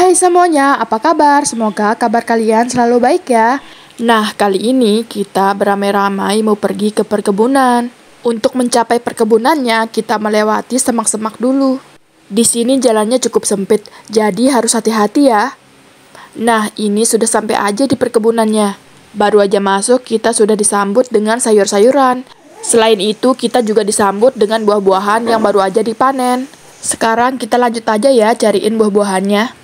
Hai semuanya, apa kabar? Semoga kabar kalian selalu baik ya. Nah, kali ini kita beramai-ramai mau pergi ke perkebunan. Untuk mencapai perkebunannya, kita melewati semak-semak dulu. Di sini jalannya cukup sempit, jadi harus hati-hati ya. Nah, ini sudah sampai aja di perkebunannya. Baru aja masuk, kita sudah disambut dengan sayur-sayuran. Selain itu, kita juga disambut dengan buah-buahan yang baru aja dipanen. Sekarang kita lanjut aja ya cariin buah-buahannya.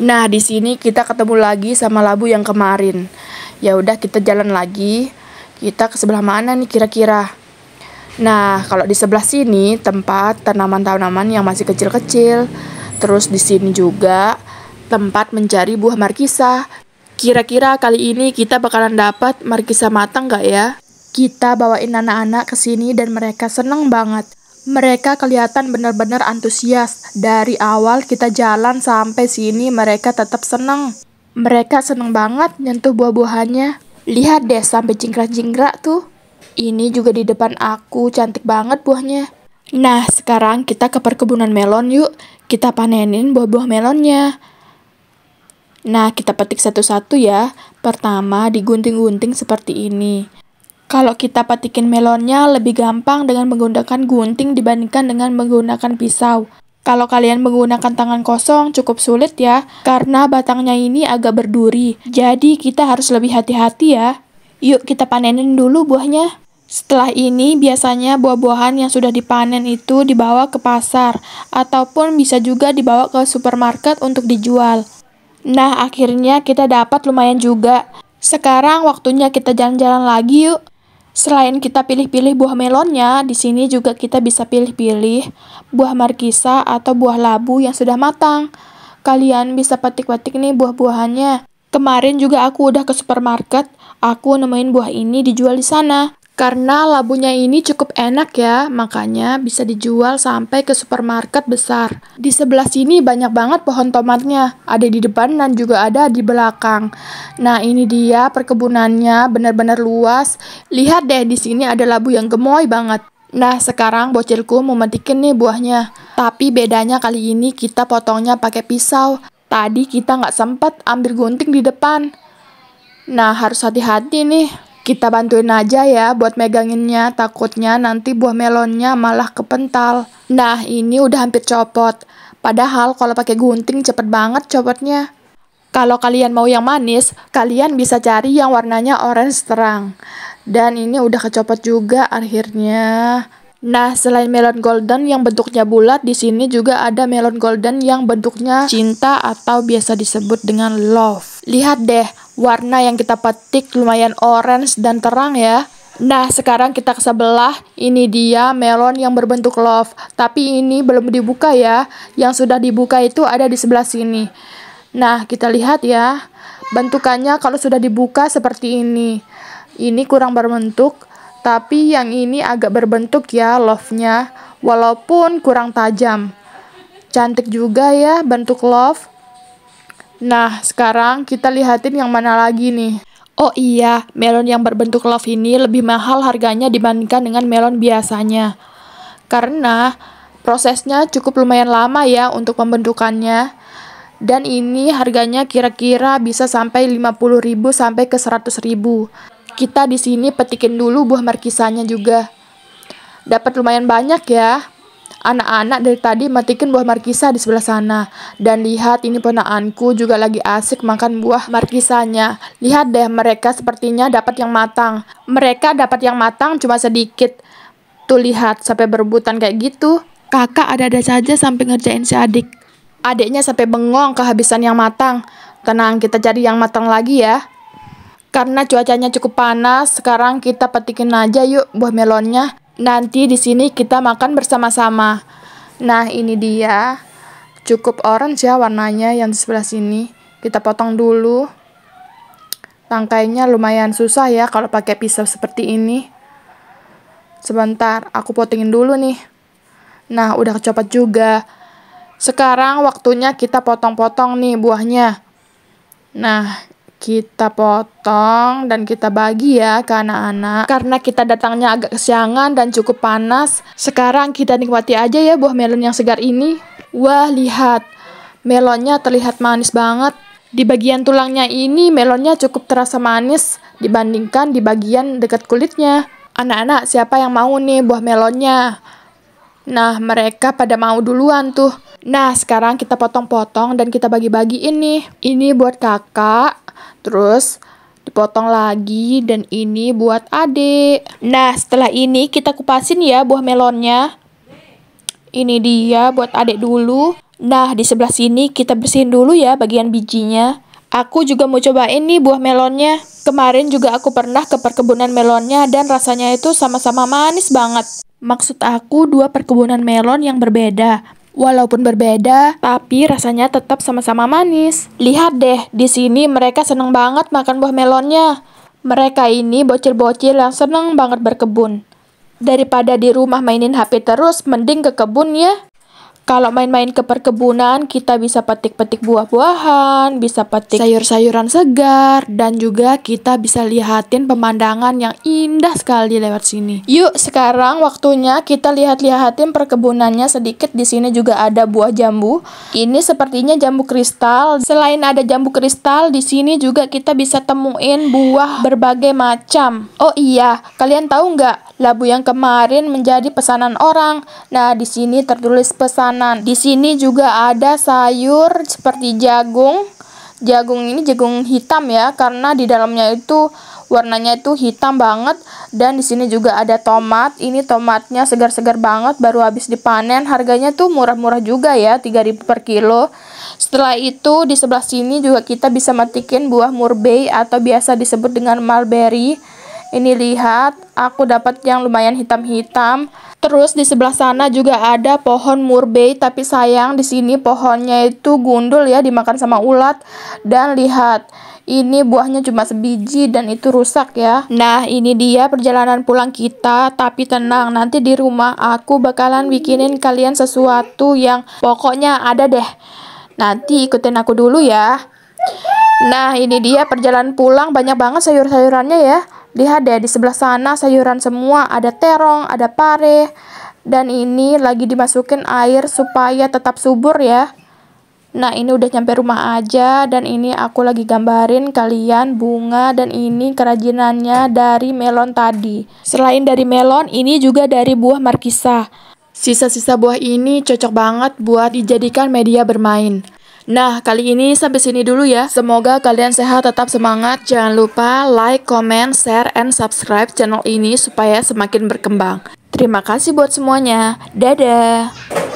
Nah, di sini kita ketemu lagi sama labu yang kemarin. Ya udah kita jalan lagi. Kita ke sebelah mana nih kira-kira? Nah, kalau di sebelah sini tempat tanaman-tanaman yang masih kecil-kecil. Terus di sini juga tempat mencari buah markisa. Kira-kira kali ini kita bakalan dapat markisa matang gak ya? Kita bawain anak-anak ke sini dan mereka seneng banget. Mereka kelihatan benar-benar antusias. Dari awal kita jalan sampai sini mereka tetap senang. Mereka senang banget nyentuh buah-buahannya. Lihat deh sampai jingkrak-jingkrak tuh. Ini juga di depan aku, cantik banget buahnya. Nah, sekarang kita ke perkebunan melon yuk. Kita panenin buah-buah melonnya. Nah, kita petik satu-satu ya. Pertama, digunting-gunting seperti ini. Kalau kita patikin melonnya lebih gampang dengan menggunakan gunting dibandingkan dengan menggunakan pisau. Kalau kalian menggunakan tangan kosong cukup sulit ya, karena batangnya ini agak berduri. Jadi kita harus lebih hati-hati ya. Yuk kita panenin dulu buahnya. Setelah ini, biasanya buah-buahan yang sudah dipanen itu dibawa ke pasar, ataupun bisa juga dibawa ke supermarket untuk dijual. Nah, akhirnya kita dapat lumayan juga. Sekarang waktunya kita jalan-jalan lagi yuk. Selain kita pilih-pilih buah melonnya, di sini juga kita bisa pilih-pilih buah markisa atau buah labu yang sudah matang. Kalian bisa petik-petik nih buah-buahannya. Kemarin juga aku udah ke supermarket, aku nemuin buah ini dijual di sana. Karena labunya ini cukup enak ya, makanya bisa dijual sampai ke supermarket besar. Di sebelah sini banyak banget pohon tomatnya, ada di depan dan juga ada di belakang. Nah ini dia perkebunannya, benar-benar luas. Lihat deh di sini ada labu yang gemoy banget. Nah sekarang bocilku mau nih buahnya. Tapi bedanya kali ini kita potongnya pakai pisau. Tadi kita nggak sempat ambil gunting di depan. Nah harus hati-hati nih. Kita bantuin aja ya buat meganginnya, takutnya nanti buah melonnya malah kepental. Nah, ini udah hampir copot. Padahal kalau pakai gunting cepet banget copotnya. Kalau kalian mau yang manis, kalian bisa cari yang warnanya orange terang. Dan ini udah kecopot juga akhirnya. Nah, selain melon golden yang bentuknya bulat, di sini juga ada melon golden yang bentuknya cinta atau biasa disebut dengan love. Lihat deh, warna yang kita petik lumayan orange dan terang ya. Nah, sekarang kita ke sebelah. Ini dia melon yang berbentuk love. Tapi ini belum dibuka ya. Yang sudah dibuka itu ada di sebelah sini. Nah, kita lihat ya. Bentukannya kalau sudah dibuka seperti ini. Ini kurang berbentuk. Tapi yang ini agak berbentuk ya love-nya. Walaupun kurang tajam. Cantik juga ya bentuk love. Nah, sekarang kita lihatin yang mana lagi nih. Oh iya, melon yang berbentuk love ini lebih mahal harganya dibandingkan dengan melon biasanya. Karena prosesnya cukup lumayan lama ya untuk pembentukannya. Dan ini harganya kira-kira bisa sampai 50.000 sampai ke 100.000. Kita di sini petikin dulu buah markisanya juga. Dapat lumayan banyak ya. Anak-anak dari tadi matikan buah markisa di sebelah sana. Dan lihat ini ponakanku juga lagi asik makan buah markisanya. Lihat deh mereka sepertinya dapat yang matang. Mereka dapat yang matang cuma sedikit. Tuh lihat sampai berebutan kayak gitu. Kakak ada-ada saja sampai ngerjain si adik. Adiknya sampai bengong kehabisan yang matang. Tenang, kita cari yang matang lagi ya. Karena cuacanya cukup panas, sekarang kita petikin aja yuk buah melonnya. Nanti di sini kita makan bersama-sama. Nah, ini dia. Cukup orange ya warnanya yang di sebelah sini. Kita potong dulu. Tangkainya lumayan susah ya kalau pakai pisau seperti ini. Sebentar, aku potongin dulu nih. Nah, udah kecopot juga. Sekarang waktunya kita potong-potong nih buahnya. Nah, kita potong dan kita bagi ya ke anak-anak. Karena kita datangnya agak kesiangan dan cukup panas, sekarang kita nikmati aja ya buah melon yang segar ini. Wah, lihat. Melonnya terlihat manis banget. Di bagian tulangnya ini melonnya cukup terasa manis dibandingkan di bagian dekat kulitnya. Anak-anak, siapa yang mau nih buah melonnya? Nah, mereka pada mau duluan tuh. Nah, sekarang kita potong-potong dan kita bagi bagi ini. Ini buat kakak, terus dipotong lagi dan ini buat adik. Nah, setelah ini kita kupasin ya buah melonnya. Ini dia buat adik dulu. Nah, di sebelah sini kita bersihin dulu ya bagian bijinya. Aku juga mau cobain nih buah melonnya. Kemarin juga aku pernah ke perkebunan melonnya dan rasanya itu sama-sama manis banget. Maksud aku dua perkebunan melon yang berbeda. Walaupun berbeda, tapi rasanya tetap sama-sama manis. Lihat deh, di sini mereka seneng banget makan buah melonnya. Mereka ini bocil-bocil yang seneng banget berkebun. Daripada di rumah mainin HP terus, mending ke kebun ya. Kalau main-main ke perkebunan, kita bisa petik-petik buah-buahan, bisa petik sayur-sayuran segar, dan juga kita bisa lihatin pemandangan yang indah sekali lewat sini. Yuk, sekarang waktunya kita lihat-lihatin perkebunannya sedikit. Di sini juga ada buah jambu. Ini sepertinya jambu kristal. Selain ada jambu kristal, di sini juga kita bisa temuin buah berbagai macam. Oh iya, kalian tahu nggak? Labu yang kemarin menjadi pesanan orang. Nah, di sini tertulis pesanan. Di sini juga ada sayur seperti jagung. Jagung ini jagung hitam ya, karena di dalamnya itu warnanya itu hitam banget dan di sini juga ada tomat. Ini tomatnya segar-segar banget baru habis dipanen. Harganya tuh murah-murah juga ya, 3000 per kilo. Setelah itu di sebelah sini juga kita bisa matikan buah murbei atau biasa disebut dengan mulberry. Ini lihat, aku dapat yang lumayan hitam-hitam. Terus di sebelah sana juga ada pohon murbei, tapi sayang di sini pohonnya itu gundul ya, dimakan sama ulat. Dan lihat, ini buahnya cuma sebiji dan itu rusak ya. Nah, ini dia perjalanan pulang kita, tapi tenang, nanti di rumah aku bakalan bikinin kalian sesuatu yang pokoknya ada deh. Nanti ikutin aku dulu ya. Nah, ini dia perjalanan pulang, banyak banget sayur-sayurannya ya. Lihat deh, di sebelah sana sayuran semua, ada terong, ada pare, dan ini lagi dimasukin air supaya tetap subur ya. Nah, ini udah nyampe rumah aja, dan ini aku lagi gambarin kalian bunga, dan ini kerajinannya dari melon tadi. Selain dari melon, ini juga dari buah markisa. Sisa-sisa buah ini cocok banget buat dijadikan media bermain. Nah, kali ini sampai sini dulu ya. Semoga kalian sehat, tetap semangat. Jangan lupa like, comment, share, and subscribe channel ini supaya semakin berkembang. Terima kasih buat semuanya. Dadah!